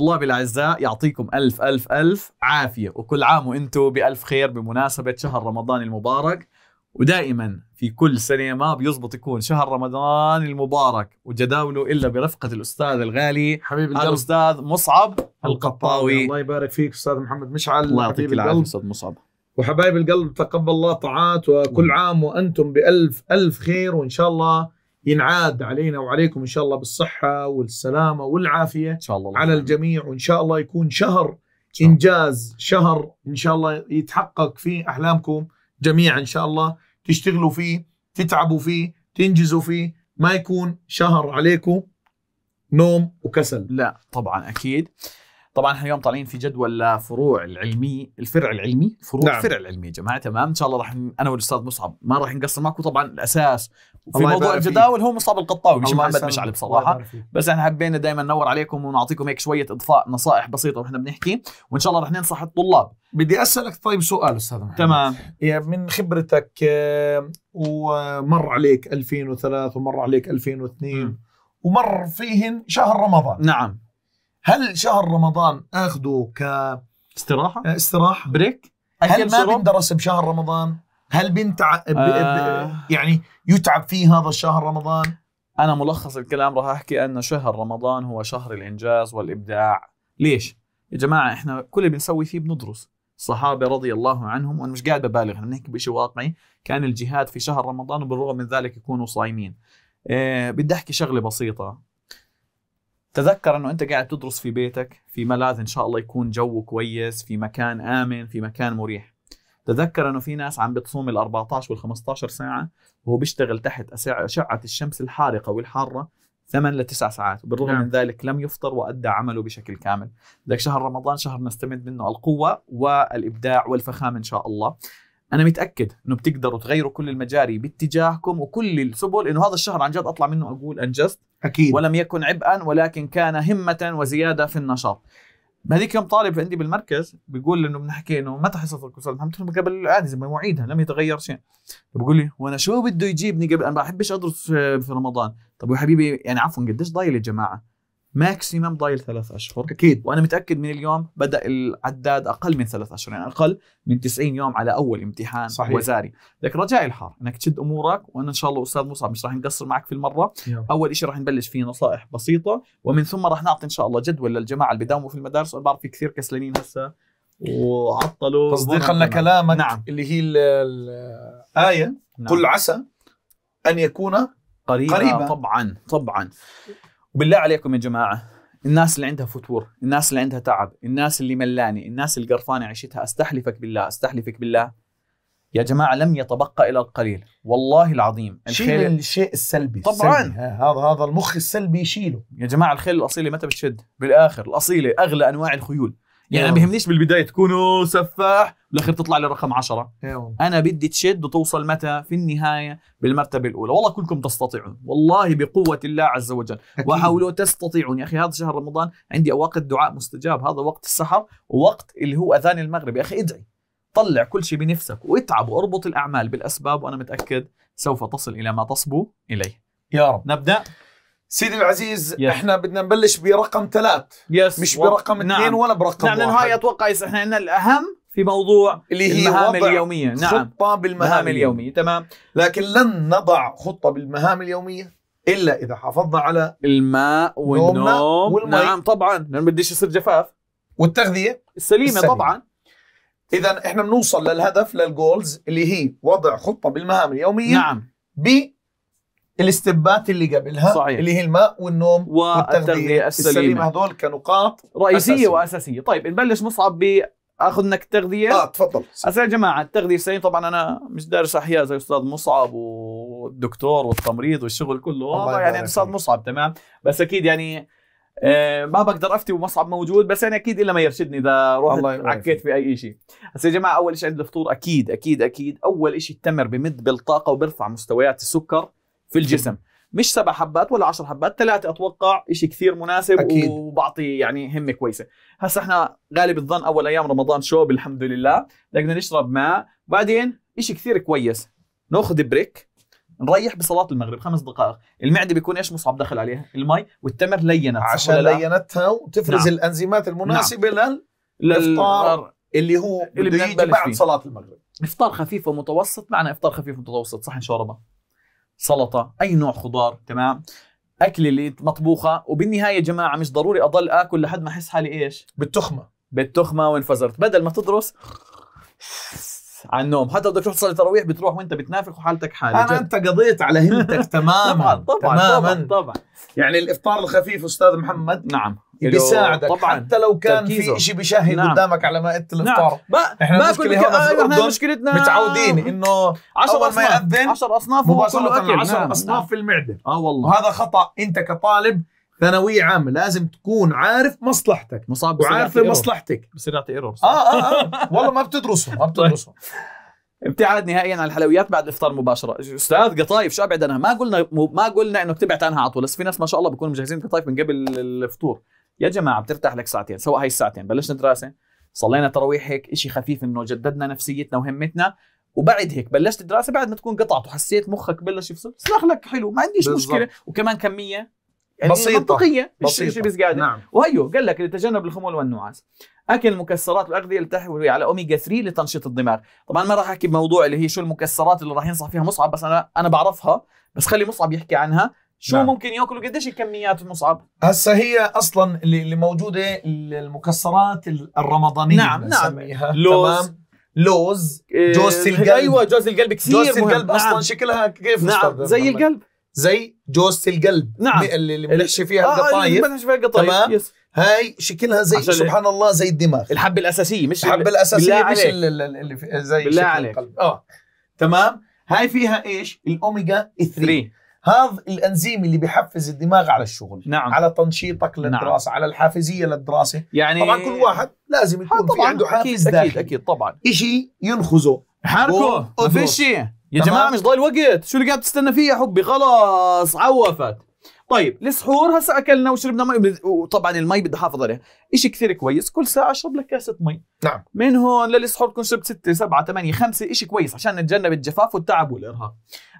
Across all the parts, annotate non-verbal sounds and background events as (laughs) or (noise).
طلابي الاعزاء يعطيكم الف الف الف عافيه وكل عام وانتم بالف خير بمناسبه شهر رمضان المبارك ودائما في كل سنه ما بيزبط يكون شهر رمضان المبارك وجداوله الا برفقه الاستاذ الغالي حبيب القلب الاستاذ مصعب القطاوي الله يبارك فيك استاذ محمد مشعل الله يعطيك العافيه استاذ مصعب وحبايب القلب تقبل الله طاعات وكل عام وانتم بالف الف خير وان شاء الله ينعاد علينا وعليكم ان شاء الله بالصحه والسلامه والعافيه إن شاء الله على الجميع وان شاء الله يكون شهر شاء انجاز شهر ان شاء الله يتحقق فيه احلامكم جميعا ان شاء الله تشتغلوا فيه تتعبوا فيه تنجزوا فيه ما يكون شهر عليكم نوم وكسل لا طبعا اكيد طبعا احنا اليوم طالعين في جدول لفروع العلمي الفرع العلمي فروع نعم. الفرع العلمي يا جماعه تمام ان شاء الله راح ن... انا والاستاذ مصعب ما راح نقصر معكم طبعا الاساس في موضوع الجداول هو مصعب القطاوي مش محمد مشعل بصراحه بس احنا حبينا دائما ننور عليكم ونعطيكم هيك شويه اضفاء نصائح بسيطه واحنا بنحكي وان شاء الله راح ننصح الطلاب بدي اسالك طيب سؤال استاذ محمد تمام يعني من خبرتك آه، ومر عليك 2003 ومر عليك 2002 م. ومر فيهن شهر رمضان نعم هل شهر رمضان اخذه ك استراحه آه، استراحه بريك هل ما بندرس بشهر رمضان هل بنتعب آه. يعني يتعب فيه هذا الشهر رمضان انا ملخص الكلام راح احكي ان شهر رمضان هو شهر الانجاز والابداع ليش يا جماعه احنا كل اللي بنسوي فيه بندرس الصحابه رضي الله عنهم وانا مش قاعد ببالغ انا نحكي بشيء واقعي كان الجهاد في شهر رمضان وبالرغم من ذلك يكونوا صايمين إيه بدي احكي شغله بسيطه تذكر انه انت قاعد تدرس في بيتك في ملاذ ان شاء الله يكون جو كويس في مكان امن في مكان مريح تذكر انه في ناس عم بتصوم ال 14 وال 15 ساعه وهو بيشتغل تحت اشعه الشمس الحارقه والحاره 8 ل 9 ساعات بالرغم نعم. من ذلك لم يفطر وادى عمله بشكل كامل ذاك شهر رمضان شهر نستمد منه القوه والابداع والفخامه ان شاء الله انا متاكد انه بتقدروا تغيروا كل المجاري باتجاهكم وكل السبل انه هذا الشهر عن جد اطلع منه اقول انجزت اكيد ولم يكن عبئا ولكن كان همه وزياده في النشاط هذيك يوم طالب عندي بالمركز بيقول انه بنحكي انه متى حصه الكورسات؟ قلت له قبل عادي مواعيدها لم يتغير شيء. بقول لي وانا شو بده يجيبني قبل انا ما بحبش ادرس في رمضان، طب يا حبيبي يعني عفوا قديش ضايل يا جماعه؟ ماكسيمم ضايل ثلاث اشهر اكيد وانا متاكد من اليوم بدا العداد اقل من ثلاث اشهر يعني اقل من 90 يوم على اول امتحان صحيح. وزاري لك رجائي الحار انك تشد امورك وانا ان شاء الله استاذ مصعب مش راح نقصر معك في المره يوم. اول شيء راح نبلش فيه نصائح بسيطه ومن ثم راح نعطي ان شاء الله جدول للجماعه اللي بداوموا في المدارس وانا بعرف في كثير كسلانين هسه وعطلوا تصديقا لكلامك نعم. نعم. اللي هي الايه نعم. قل عسى ان يكون قريبا, قريبا. طبعا طبعا وبالله عليكم يا جماعه الناس اللي عندها فتور الناس اللي عندها تعب الناس اللي ملانه الناس اللي قرفانه عيشتها استحلفك بالله استحلفك بالله يا جماعه لم يتبقى الا القليل والله العظيم شيل الشيء السلبي طبعا السلبي. هذا هذا المخ السلبي يشيله يا جماعه الخيل الاصيله متى بتشد بالاخر الاصيله اغلى انواع الخيول يعني انا بيهمنيش بالبدايه تكونوا سفاح بالاخير تطلع لي رقم 10 انا بدي تشد وتوصل متى في النهايه بالمرتبه الاولى والله كلكم تستطيعون والله بقوه الله عز وجل وحاولوا تستطيعون يا اخي هذا شهر رمضان عندي اوقات دعاء مستجاب هذا وقت السحر ووقت اللي هو اذان المغرب يا اخي ادعي طلع كل شيء بنفسك واتعب واربط الاعمال بالاسباب وانا متاكد سوف تصل الى ما تصبو اليه يا رب نبدا سيدي العزيز يس. احنا بدنا نبلش برقم ثلاث يس. مش برقم نعم. اثنين نعم. ولا برقم نعم لانه هاي اتوقع احنا عندنا الاهم في موضوع اللي هي المهام اليوميه نعم خطه بالمهام اليوميه تمام لكن لن نضع خطه بالمهام اليوميه الا اذا حافظنا على الماء والنوم والمي. نعم طبعا لان بديش يصير جفاف والتغذيه السليمه, السليمة. طبعا اذا احنا بنوصل للهدف للجولز اللي هي وضع خطه بالمهام اليوميه نعم ب الاستبات اللي قبلها صحيح. اللي هي الماء والنوم والتغذيه السليمه, السليمة هذول كنقاط رئيسيه أساسية. واساسيه طيب نبلش مصعب بأخذ منك التغذيه اه تفضل أسأل يا جماعه التغذيه السليمه طبعا انا مش دارس احياء زي استاذ مصعب والدكتور والتمريض والشغل كله الله يعني استاذ مصعب تمام بس اكيد يعني آه ما بقدر افتي ومصعب موجود بس انا يعني اكيد الا ما يرشدني اذا رحت عكيت في اي شيء بس يا جماعه اول شيء عند الفطور اكيد اكيد اكيد اول شيء التمر بمد بالطاقه وبرفع مستويات السكر في الجسم مش سبع حبات ولا عشر حبات ثلاثة أتوقع إشي كثير مناسب أكيد. وبعطي يعني همة كويسة هسا احنا غالب الظن أول أيام رمضان شوب الحمد لله بدنا نشرب ماء بعدين إشي كثير كويس ناخذ بريك نريح بصلاة المغرب خمس دقائق المعدة بيكون إيش مصعب دخل عليها المي والتمر لينت عشان لينتها وتفرز نعم. الأنزيمات المناسبة نعم. للإفطار اللي هو اللي بده يجي بعد صلاة المغرب افطار خفيف ومتوسط معنى افطار خفيف ومتوسط صحن شوربه سلطه اي نوع خضار تمام اكل اللي مطبوخه وبالنهايه يا جماعه مش ضروري اضل اكل لحد ما احس حالي ايش بالتخمه بالتخمه وانفزرت بدل ما تدرس على النوم حتى بدك تروح تصلي تراويح بتروح وانت بتنافق وحالتك حاله انا جد. انت قضيت على همتك (laughs) تماما طبعا طبعا تماما طبعا, طبعا يعني الافطار الخفيف استاذ محمد نعم بيساعدك طبعا حتى لو كان تركيزه. في شيء بيشهد نعم. قدامك على مائده نعم. الافطار نعم. ما احنا ما المشكله احنا مشكلتنا متعودين انه 10 اصناف ما يأذن 10 اصناف اكل 10 نعم. اصناف نعم. في المعده اه والله وهذا خطا انت كطالب ثانوية عامة لازم تكون عارف مصلحتك مصاب وعارف مصلحتك بصير يعطي ايرور اه اه اه والله ما بتدرسه ما طيب. بتدرسه ابتعاد نهائيا عن الحلويات بعد الافطار مباشره استاذ قطايف شو ابعد عنها ما قلنا ما قلنا انك تبعد عنها على طول بس في ناس ما شاء الله بيكونوا مجهزين قطايف من قبل الفطور يا جماعه بترتاح لك ساعتين سواء هاي الساعتين بلشنا دراسه صلينا تراويح هيك شيء خفيف انه جددنا نفسيتنا وهمتنا وبعد هيك بلشت دراسه بعد ما تكون قطعت وحسيت مخك بلش يفصل سلاح لك حلو ما عنديش بالزبط. مشكله وكمان كميه يعني بسيطة منطقية بسيطة شيء بزيادة نعم. وهيو قال لك لتجنب الخمول والنعاس اكل المكسرات والاغذيه اللي تحوي على اوميجا 3 لتنشيط الدماغ طبعا ما راح احكي بموضوع اللي هي شو المكسرات اللي راح ينصح فيها مصعب بس انا انا بعرفها بس خلي مصعب يحكي عنها شو نعم. ممكن ياكلوا قديش الكميات المصعب هسه هي اصلا اللي موجوده المكسرات الرمضانيه نعم نعم لوز تمام لوز إيه، جوز القلب ايوه جوز القلب كثير جوز القلب اصلا نعم. شكلها كيف نعم زي نعم. القلب زي جوزة القلب نعم اللي بنحشي فيها آه، آه، القطايف آه فيها القطايف تمام يس. هاي شكلها زي سبحان الله زي الدماغ الحبه الاساسيه مش الحبه الاساسيه مش اللي زي بالله شكل عليك. القلب اه تمام هاي فيها ايش الاوميجا 3 هذا الانزيم اللي بيحفز الدماغ على الشغل نعم. على تنشيطك نعم. للدراسه نعم. على الحافزيه للدراسه يعني طبعا كل واحد لازم يكون في عنده حافز أكيد داخلي اكيد اكيد طبعا شيء ينخزه حركوا ما في شيء يا جماعه مش ضايل وقت شو اللي قاعد تستنى فيه يا حبي خلاص عوفت طيب السحور هسا اكلنا وشربنا مي وطبعا المي بدي احافظ عليها شيء كثير كويس كل ساعه اشرب لك كاسه مي نعم من هون للسحور تكون شربت 6 7 8 5 شيء كويس عشان نتجنب الجفاف والتعب والارهاق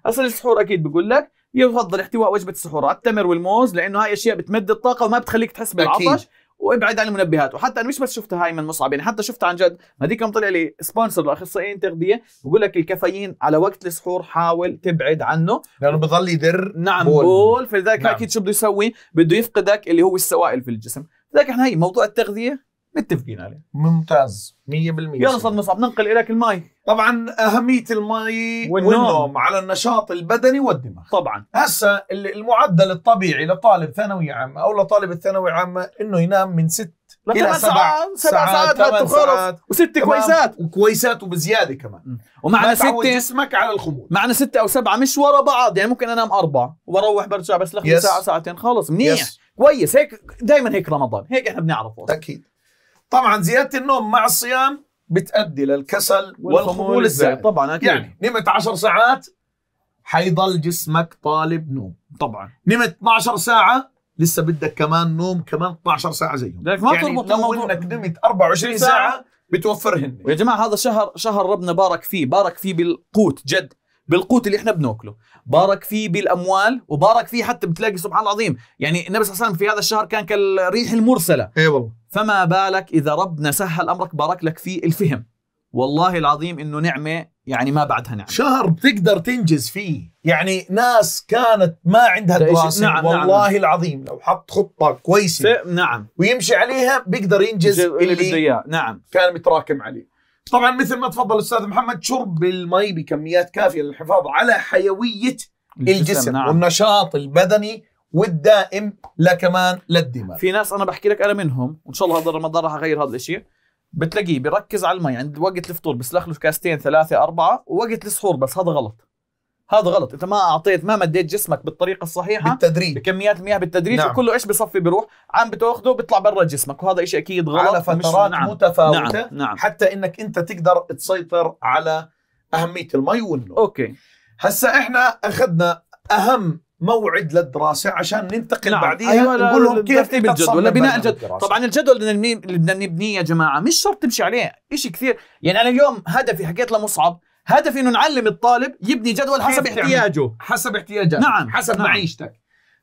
هسا السحور اكيد بقول لك يفضل احتواء وجبه السحور على التمر والموز لانه هاي اشياء بتمد الطاقه وما بتخليك تحس بالعطش وابعد عن المنبهات وحتى انا مش بس شفتها هاي من مصعب يعني حتى شفتها عن جد هذيك كم طلع لي سبونسر لاخصائيين تغذيه بقول لك الكافيين على وقت السحور حاول تبعد عنه لانه بضل يدر نعم بول, بول فلذلك نعم. اكيد شو بده يسوي بده يفقدك اللي هو السوائل في الجسم لذلك احنا هي موضوع التغذيه متفقين عليه ممتاز 100% يلا صد مصعب ننقل اليك المي طبعا اهميه المي والنوم, والنوم على النشاط البدني والدماغ طبعا هسه المعدل الطبيعي لطالب ثانوي عام او لطالب الثانوي عام انه ينام من ست الى سبع ساعات ساعات, وخلص وست كويسات وكويسات وبزياده كمان ومعنى ومعنا ستة جسمك على الخمول معنا ستة او سبعة مش ورا بعض يعني ممكن انام اربعة واروح برجع بس لخمس ساعة ساعتين خلص منيح يس. كويس هيك دائما هيك رمضان هيك احنا بنعرفه اكيد طبعا زياده النوم مع الصيام بتؤدي للكسل والخمول الزائد طبعا اكيد يعني نمت 10 ساعات حيضل جسمك طالب نوم طبعا نمت 12 ساعه لسه بدك كمان نوم كمان 12 ساعه زيهم لك ما يعني تربط لو انك نمت 24 ساعه بتوفرهن يا جماعه هذا شهر شهر ربنا بارك فيه بارك فيه بالقوت جد بالقوت اللي احنا بناكله بارك فيه بالاموال وبارك فيه حتى بتلاقي سبحان الله العظيم يعني النبي صلى الله عليه وسلم في هذا الشهر كان كالريح المرسله اي والله فما بالك اذا ربنا سهل امرك بارك لك فيه الفهم والله العظيم انه نعمه يعني ما بعدها نعمه شهر بتقدر تنجز فيه يعني ناس كانت ما عندها دراسه نعم, نعم،, نعم. والله نعم. العظيم لو حط خطه كويسه نعم ويمشي عليها بيقدر ينجز اللي, اللي بده اياه نعم كان متراكم عليه طبعا مثل ما تفضل استاذ محمد شرب المي بكميات كافيه للحفاظ على حيويه الجسم, الجسم نعم. والنشاط البدني والدائم لا كمان للدماغ في ناس انا بحكي لك انا منهم وان شاء الله هذا رمضان راح اغير هذا الشيء بتلاقيه بيركز على المي يعني عند وقت الفطور بسلخ له كاستين ثلاثه اربعه ووقت السحور بس هذا غلط هذا غلط انت ما اعطيت ما مديت جسمك بالطريقه الصحيحه بالتدريج بكميات المياه بالتدريج نعم. وكله ايش بصفي بيروح عم بتاخده بيطلع برا جسمك وهذا شيء اكيد غلط على فترات نعم. متفاوته نعم. نعم. حتى انك انت تقدر تسيطر على اهميه المي والنوم اوكي هسا احنا اخذنا اهم موعد للدراسه عشان ننتقل نعم. بعديها أيوة نقول لهم كيف ترتيب الجدول بناء الجدول طبعا الجدول اللي بدنا نبنيه يا جماعه مش شرط تمشي عليه شيء كثير يعني انا اليوم هدفي حكيت لمصعب هدفي انه نعلم الطالب يبني جدول حسب احتياجه حسب احتياجاته نعم حسب نعم. معيشتك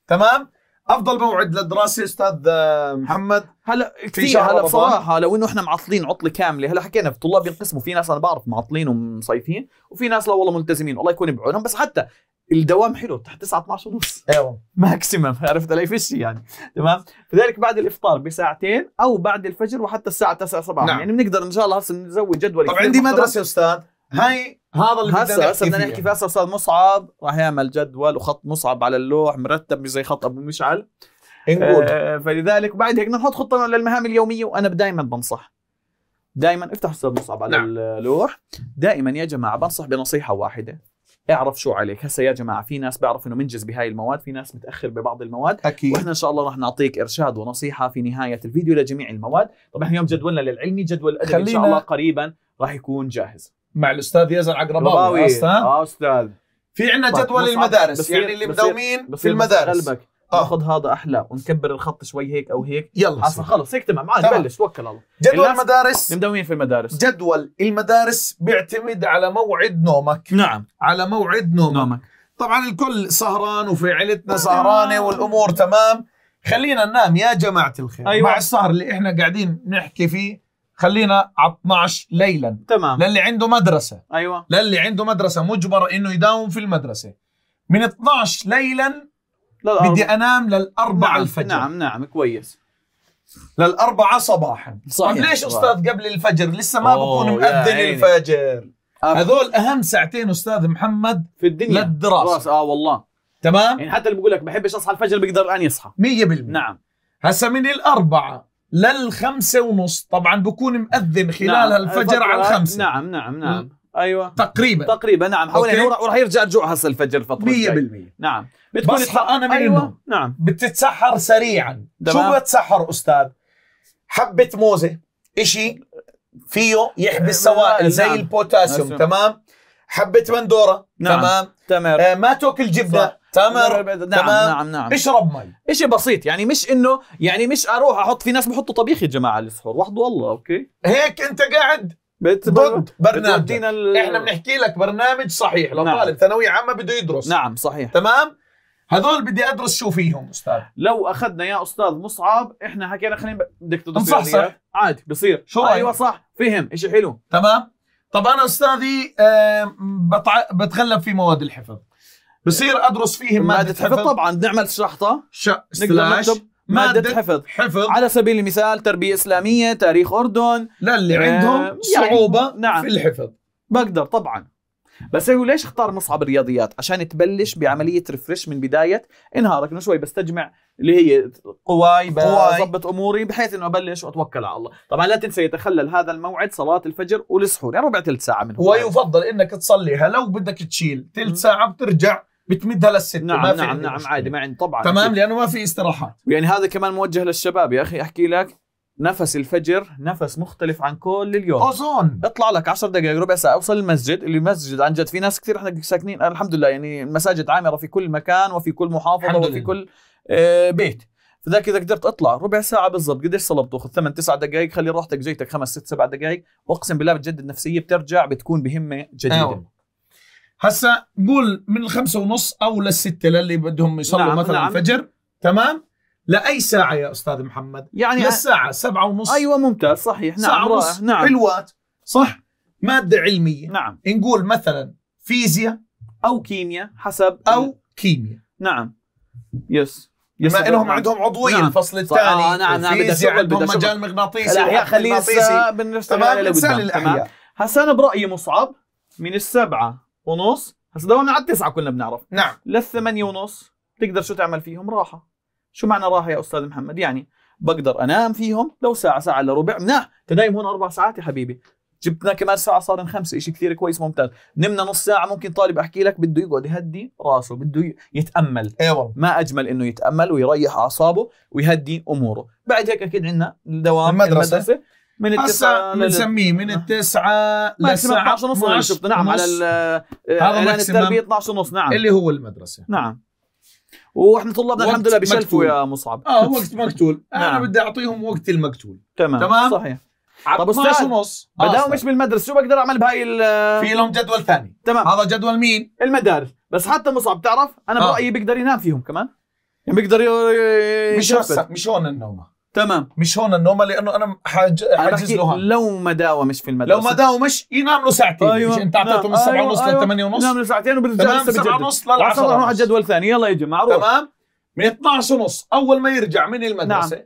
تمام افضل موعد للدراسه استاذ آه، محمد هلا كثير هلا بصراحه لو انه احنا معطلين عطله كامله هلا حكينا في الطلاب ينقسموا في ناس انا بعرف معطلين ومصيفين وفي ناس لا والله ملتزمين الله يكون بعونهم بس حتى الدوام حلو تحت 9 12 ونص ايوه ماكسيمم (laughs) عرفت علي فيش يعني تمام لذلك بعد الافطار بساعتين او بعد الفجر وحتى الساعه 9 7 نعم. يعني بنقدر ان شاء الله هسه نزود جدول طب عندي مدرسه استاذ هاي هذا اللي هسه هسه بدنا نحكي فيه هسه استاذ مصعب راح يعمل جدول وخط مصعب على اللوح مرتب مش زي خط ابو مشعل نقول آه فلذلك بعد هيك نحط خطه للمهام اليوميه وانا دائما بنصح دائما افتح استاذ مصعب على نعم. اللوح دائما يا جماعه بنصح بنصيحه واحده اعرف شو عليك هسه يا جماعه في ناس بعرف انه منجز بهاي المواد في ناس متاخر ببعض المواد اكيد واحنا ان شاء الله راح نعطيك ارشاد ونصيحه في نهايه الفيديو لجميع المواد طبعا اليوم جدولنا للعلمي جدول الادبي ان شاء الله قريبا راح يكون جاهز مع الاستاذ يزن عقرباوي اه استاذ في عندنا جدول المدارس يعني اللي مداومين في المدارس قلبك ناخذ آه. هذا احلى ونكبر الخط شوي هيك او هيك يلا اصلا خلص هيك تمام عادي بلش توكل الله جدول المدارس مداومين في المدارس جدول المدارس بيعتمد على موعد نومك نعم على موعد نومك, نومك. طبعا الكل سهران وفي عيلتنا سهرانه نعم. والامور تمام خلينا ننام يا جماعه الخير أيوة. مع السهر اللي احنا قاعدين نحكي فيه خلينا على 12 ليلا تمام للي عنده مدرسه ايوه للي عنده مدرسه مجبر انه يداوم في المدرسه من 12 ليلا للأرب... بدي انام للأربعة نعم الفجر نعم نعم كويس للأربعة صباحا صحيح طيب ليش أستاذ قبل الفجر لسه ما بكون مؤذن الفجر أب... هذول أهم ساعتين أستاذ محمد في الدنيا للدراسة اه والله تمام يعني حتى اللي بقول لك بحبش أصحى الفجر بيقدر الآن يصحى 100% نعم هسا من الأربعة للخمسة ونص طبعا بكون مأذن خلال نعم. الفجر على الخمسة نعم نعم نعم م. ايوه تقريبا تقريبا نعم حوالي وراح يعني يرجع الجوع هسه الفجر فتره 100% نعم بتكون بصحى انا من أيوة. النوم نعم بتتسحر سريعا دمام. شو بتسحر استاذ حبه موزه إشي فيه يحبس سوائل نعم. زي نعم. البوتاسيوم تمام حبه بندوره نعم. تمام تمام آه ما تاكل جبنه تمر نعم نعم نعم اشرب مي اشي بسيط يعني مش انه يعني مش اروح احط في ناس بحطوا طبيخ يا جماعه السحور وحده الله اوكي هيك انت قاعد ضد برنامج احنا بنحكي لك برنامج صحيح لطالب نعم. ثانويه عامه بده يدرس نعم صحيح تمام هذول بدي ادرس شو فيهم استاذ لو اخذنا يا استاذ مصعب احنا حكينا خلينا بدك تدرس صح صح عادي بصير شو ايوه صح فهم شيء حلو تمام طب انا استاذي بتغلب في مواد الحفظ بصير ادرس فيهم ماده حفظ طبعا نعمل شرحطه ش... سلاش مادة, مادة حفظ حفظ على سبيل المثال تربية إسلامية تاريخ أردن لا اللي عندهم آه، يعني صعوبة يعني نعم. في الحفظ بقدر طبعا بس هو ليش اختار مصعب الرياضيات عشان تبلش بعملية ريفرش من بداية انهارك انه شوي بستجمع اللي هي قواي بضبط اموري بحيث انه ابلش واتوكل على الله طبعا لا تنسى يتخلل هذا الموعد صلاه الفجر والسحور يعني ربع ثلث ساعه منه ويفضل انك تصليها لو بدك تشيل ثلث ساعه بترجع بتمدها للست نعم ما نعم نعم عادي ما عندي طبعا تمام أكيد. لانه ما في استراحات يعني هذا كمان موجه للشباب يا اخي احكي لك نفس الفجر نفس مختلف عن كل اليوم اظن اطلع لك 10 دقائق ربع ساعه اوصل المسجد المسجد عن جد في ناس كثير احنا ساكنين الحمد لله يعني المساجد عامره في كل مكان وفي كل محافظه وفي كل آه بيت فذاك اذا قدرت اطلع ربع ساعه بالضبط قديش صلب تاخذ 8 9 دقائق خلي راحتك جيتك خمس ست سبع دقائق واقسم بالله بتجدد نفسيه بترجع بتكون بهمه جديده أوه. هسا قول من الخمسة ونص أو للستة للي بدهم يصلوا نعم مثلا نعم. الفجر تمام لأي ساعة يا أستاذ محمد يعني للساعة سبعة ونص أيوة ممتاز صحيح نعم ساعة ونص نعم. حلوات صح مادة علمية نعم نقول مثلا فيزياء أو كيمياء حسب أو كيمياء نعم يس يس بما لهم عندهم عضويه نعم. الفصل آه، الثاني آه نعم نعم بدي اشوف عندهم مجال مغناطيسي الاحياء خليه بنشتغل عليه تمام هسه انا برايي مصعب من السبعه ونص هسا دوامنا على التسعه كلنا بنعرف نعم للثمانيه ونص تقدر شو تعمل فيهم راحه شو معنى راحه يا استاذ محمد يعني بقدر انام فيهم لو ساعه ساعه الا ربع مناح تنايم هون اربع ساعات يا حبيبي جبتنا كمان ساعه صارن خمسه شيء كثير كويس ممتاز نمنا نص ساعه ممكن طالب احكي لك بده يقعد يهدي راسه بده يتامل ايوه ما اجمل انه يتامل ويريح اعصابه ويهدي اموره بعد هيك اكيد عندنا دوام المدرسه, المدرسة من التسعة بنسميه من آه. التسعة للساعة 12 ونص نعم، شفت نعم على هذا يعني التربية 12 ونص نعم اللي هو المدرسة نعم واحنا طلابنا الحمد لله بيشلفوا يا مصعب اه وقت مقتول (laughs) نعم. انا بدي اعطيهم وقت المقتول تمام تمام صحيح طب استاذ ونص آه، بداوا مش بالمدرسه شو بقدر اعمل بهاي ال في لهم جدول ثاني تمام هذا جدول مين؟ المدارس بس حتى مصعب تعرف انا آه. برايي بيقدر ينام فيهم كمان يعني بيقدر مش مش هون النومه تمام مش هون النوم لانه انا حاج... حاجز له هون لو ما داومش في المدرسه لو ما داومش ينام له ساعتين أيوة. مش انت اعطيته من نعم. 7 ونص أيوة. لل 8 ونص ينام له ساعتين وبرجع تمام 7 ونص لل 10 نروح على جدول ثاني يلا يا جماعه روح تمام من 12 ونص اول ما يرجع من المدرسه نعم.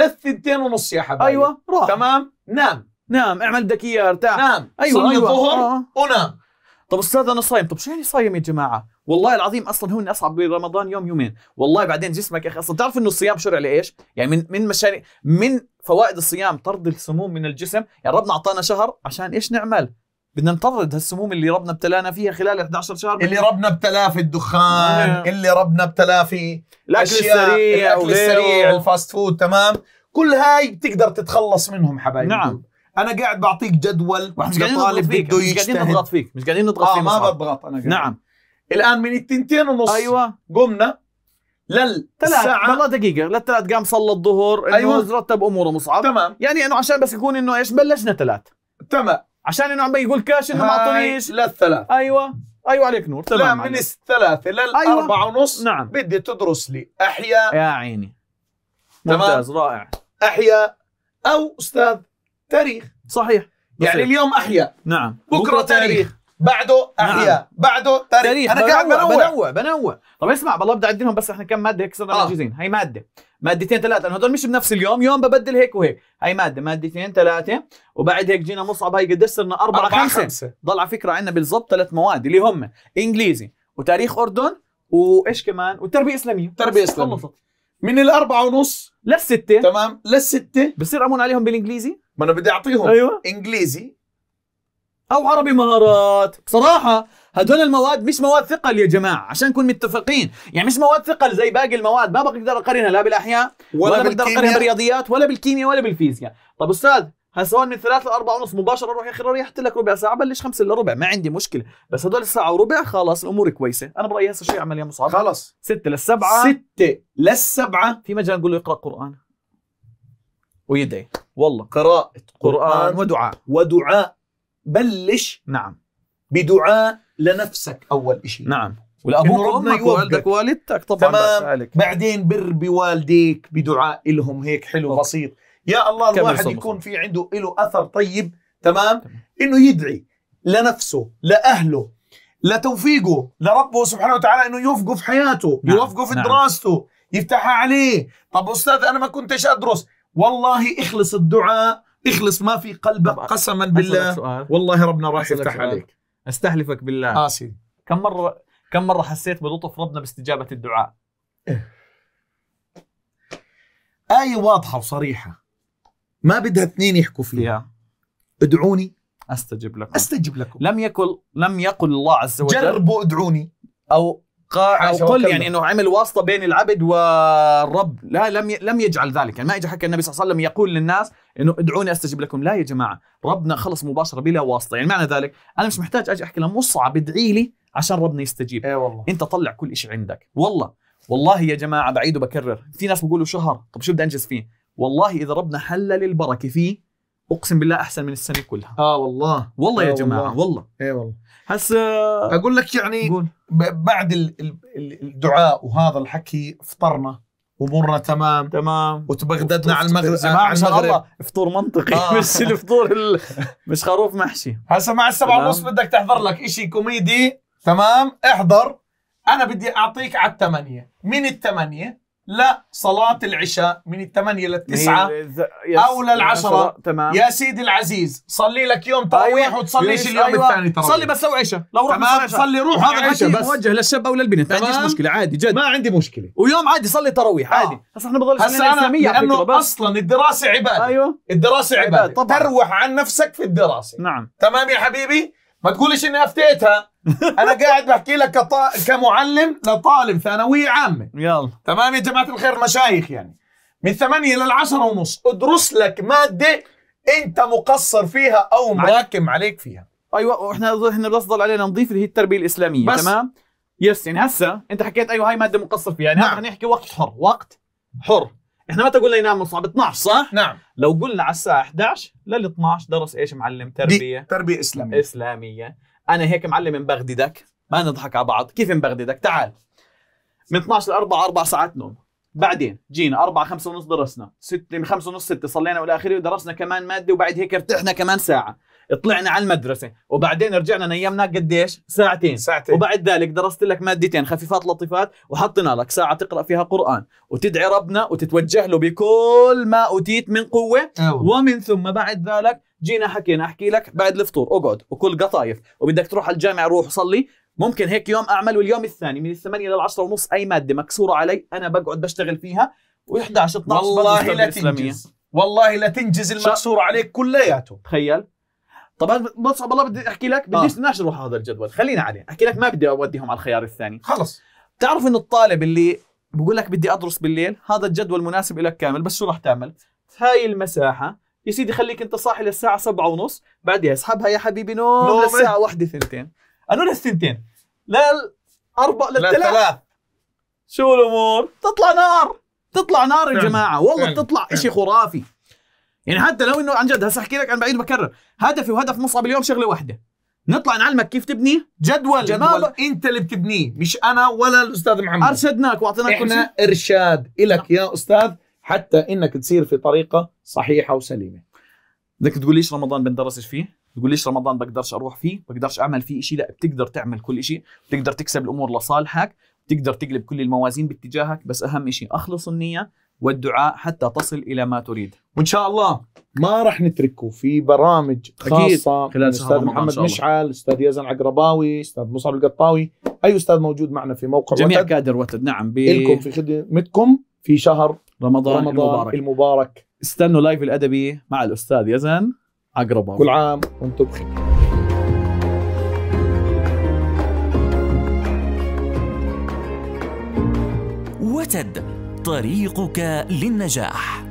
للثنتين ونص يا حبايبي ايوه روح تمام نام نام اعمل بدك اياه ارتاح نام ايوه صلي أيوة. الظهر آه. ونام طب استاذ انا صايم طب شو يعني صايم يا جماعه والله العظيم اصلا هو اصعب برمضان يوم يومين والله بعدين جسمك يا اخي اصلا تعرف انه الصيام شرع لايش يعني من من مشاريع من فوائد الصيام طرد السموم من الجسم يعني ربنا اعطانا شهر عشان ايش نعمل بدنا نطرد هالسموم اللي ربنا ابتلانا فيها خلال 11 شهر اللي ربنا ابتلاه في الدخان نعم. اللي ربنا ابتلاه في الاكل السريع الاكل السريع الفاست فود تمام كل هاي بتقدر تتخلص منهم حبايبي نعم انا قاعد بعطيك جدول واحنا قاعدين نضغط فيك مش قاعدين نضغط آه، فيك مش قاعدين نضغط فيك اه ما بضغط انا قاعد. نعم الان من التنتين ونص ايوه قمنا للساعه والله دقيقه للثلاث قام صلى الظهر انه أيوة. رتب اموره مصعب تمام يعني انه عشان بس يكون انه ايش بلشنا ثلاث تمام عشان انه عم يقول كاش انه ما اعطونيش للثلاث ايوه ايوه عليك نور تمام لا من الثلاثه للاربعه أيوة. ونص نعم بدي تدرس لي احياء يا عيني ممتاز تمام. رائع احياء او استاذ تاريخ صحيح يعني بصير. يعني اليوم احياء نعم بكره, بكرة تاريخ. تاريخ بعده نعم. احياء نعم. بعده تاريخ, تاريخ. انا قاعد بنوع بنوع بنوع طب اسمع بالله بدي اعدلهم بس احنا كم ماده هيك صرنا آه. جاهزين هي ماده مادتين ثلاثه هذول هدول مش بنفس اليوم يوم ببدل هيك وهيك هي ماده مادتين ثلاثه وبعد هيك جينا مصعب هي قديش صرنا أربعة, أربعة خمسة. خمسة ضل على فكره عندنا بالضبط ثلاث مواد اللي هم انجليزي وتاريخ اردن وايش كمان وتربيه اسلاميه تربيه اسلاميه خلصت من الأربعة ونص للستة تمام للستة بصير امون عليهم بالانجليزي ما انا بدي اعطيهم ايوه انجليزي او عربي مهارات بصراحه هدول المواد مش مواد ثقل يا جماعه عشان نكون متفقين يعني مش مواد ثقل زي باقي المواد ما بقدر اقارنها لا بالاحياء ولا, ولا بقدر اقارنها بالرياضيات ولا بالكيمياء ولا بالفيزياء طب استاذ هسوان من ثلاثة لأربعة ونص مباشرة أروح يا أخي ريحت لك ربع ساعة بلش خمسة إلا ربع ما عندي مشكلة بس هدول الساعة وربع خلاص الأمور كويسة أنا برأيي هسه شو يعمل يا مصعب خلاص ستة للسبعة ستة للسبعة في مجال نقول له يقرأ قرآن ويدعي والله قراءة قرآن, قرآن ودعاء ودعاء بلش نعم بدعاء لنفسك اول شيء نعم ولابوك وامك ووالدك ووالدتك طبعا تمام بعدين بر بوالديك بدعاء لهم هيك حلو أوك. بسيط يا الله الواحد يكون في عنده له اثر طيب تمام, تمام. انه يدعي لنفسه لاهله لتوفيقه لربه سبحانه وتعالى انه يوفقه في حياته نعم. يوفقه في نعم. دراسته يفتحها عليه طب استاذ انا ما كنتش ادرس والله اخلص الدعاء اخلص ما في قلبك قسما بالله سؤال. والله ربنا راح يفتح سؤال. عليك استحلفك بالله اه سيدي كم مره كم مره حسيت بلطف ربنا باستجابه الدعاء آية, آية واضحة وصريحة ما بدها اثنين يحكوا فيها ادعوني استجب لكم استجب لكم لم يقل لم يقل الله عز وجل جربوا ادعوني او قاع او قل يعني انه عمل واسطه بين العبد والرب لا لم لم يجعل ذلك يعني ما اجى حكى النبي صلى الله عليه وسلم يقول للناس انه ادعوني استجب لكم لا يا جماعه ربنا خلص مباشره بلا واسطه يعني معنى ذلك انا مش محتاج اجي احكي لمصعب ادعي لي عشان ربنا يستجيب اي والله انت طلع كل شيء عندك والله والله يا جماعه بعيد وبكرر في ناس بيقولوا شهر طب شو بدي انجز فيه والله اذا ربنا حلل البركه فيه اقسم بالله احسن من السنه كلها اه والله والله يا آه جماعه والله اي والله هسه اقول لك يعني قول. بعد الدعاء وهذا الحكي فطرنا امورنا تمام تمام وتبغددنا على المغرب مع المغرب فطور منطقي آه. مش (laughs) الفطور ال... مش خروف محشي هسه مع السبعة ونص بدك تحضر لك إشي كوميدي تمام احضر انا بدي اعطيك على الثمانية من الثمانية لصلاة العشاء من الثمانية للتسعة أو للعشرة تمام يا سيدي العزيز صلي لك يوم تراويح أيوة. وتصليش اليوم أيوة. الثاني تراويح صلي بس لو عشاء لو رحت صلي روح هذا العشاء بس موجه للشاب أو للبنت ما عنديش مشكلة عادي جد ما عندي مشكلة ويوم عادي صلي تراويح آه. عادي بس احنا بضلش هسا أنا لأنه أصلا الدراسة عبادة أيوة الدراسة عبادة طبعا. تروح عن نفسك في الدراسة نعم تمام يا حبيبي ما تقولش إني أفتيتها انا قاعد بحكي لك كط... كمعلم لطالب ثانويه عامه يلا تمام يا جماعه الخير مشايخ يعني من 8 لل 10 ونص ادرس لك ماده انت مقصر فيها او مراكم عليك فيها ايوه واحنا احنا بنفضل علينا نضيف اللي هي التربيه الاسلاميه بس. تمام يس يعني هسا انت حكيت ايوه هاي ماده مقصر فيها يعني نعم. نحكي وقت حر وقت حر احنا متى قلنا ينام من الصبح 12 صح؟ نعم لو قلنا على الساعه 11 لل 12 درس ايش معلم تربيه دي. تربيه اسلاميه اسلاميه انا هيك معلم مبغددك ما نضحك على بعض كيف مبغددك تعال من 12 ل 4 4 ساعات نوم بعدين جينا 4 5 ونص درسنا 6 من 5 ونص 6 صلينا والى اخره ودرسنا كمان ماده وبعد هيك ارتحنا كمان ساعه طلعنا على المدرسه وبعدين رجعنا نيمناك قديش ساعتين ساعتين وبعد ذلك درست لك مادتين خفيفات لطيفات وحطينا لك ساعه تقرا فيها قران وتدعي ربنا وتتوجه له بكل ما اوتيت من قوه أوه. ومن ثم بعد ذلك جينا حكينا احكي لك بعد الفطور اقعد وكل قطايف وبدك تروح على الجامع روح صلي ممكن هيك يوم اعمل واليوم الثاني من الثمانية للعشرة ونص اي ماده مكسوره علي انا بقعد بشتغل فيها و11 12 والله لا تنجز والله لا تنجز المكسور عليك كلياته تخيل طبعا بصعب الله بدي احكي لك بديش آه. ناشر هذا الجدول خلينا عليه احكي لك ما بدي اوديهم على الخيار الثاني خلص بتعرف انه الطالب اللي بقول لك بدي ادرس بالليل هذا الجدول مناسب لك كامل بس شو راح تعمل هاي المساحه يا سيدي خليك انت صاحي للساعه سبعة ونص بعدها اسحبها يا حبيبي نوم, نوم للساعه واحدة ثنتين انو للثنتين للاربع للثلاث شو الامور تطلع نار تطلع نار يا جماعه والله بتطلع اشي خرافي يعني حتى لو انه عن جد هسه احكي لك انا بعيد بكرر هدفي وهدف مصعب اليوم شغله واحده نطلع نعلمك كيف تبني جدول جدول انت اللي بتبنيه مش انا ولا الاستاذ محمد ارشدناك واعطيناك احنا ارشاد لك نعم. يا استاذ حتى انك تصير في طريقه صحيحه وسليمه بدك تقول ليش رمضان بندرسش فيه تقول ليش رمضان بقدرش اروح فيه بقدرش اعمل فيه شيء لا بتقدر تعمل كل شيء بتقدر تكسب الامور لصالحك بتقدر تقلب كل الموازين باتجاهك بس اهم شيء اخلص النيه والدعاء حتى تصل الى ما تريد وان شاء الله ما راح نترككم في برامج خاصه خلال استاذ محمد مشعل استاذ يزن عقرباوي استاذ مصعب القطاوي اي استاذ موجود معنا في موقع جميع وتد. كادر وتد نعم بي... الكم في خدمتكم في شهر رمضان, رمضان المبارك. المبارك استنوا لايف الأدبي مع الأستاذ يزن عقربة كل عام وانتم بخير وتد طريقك للنجاح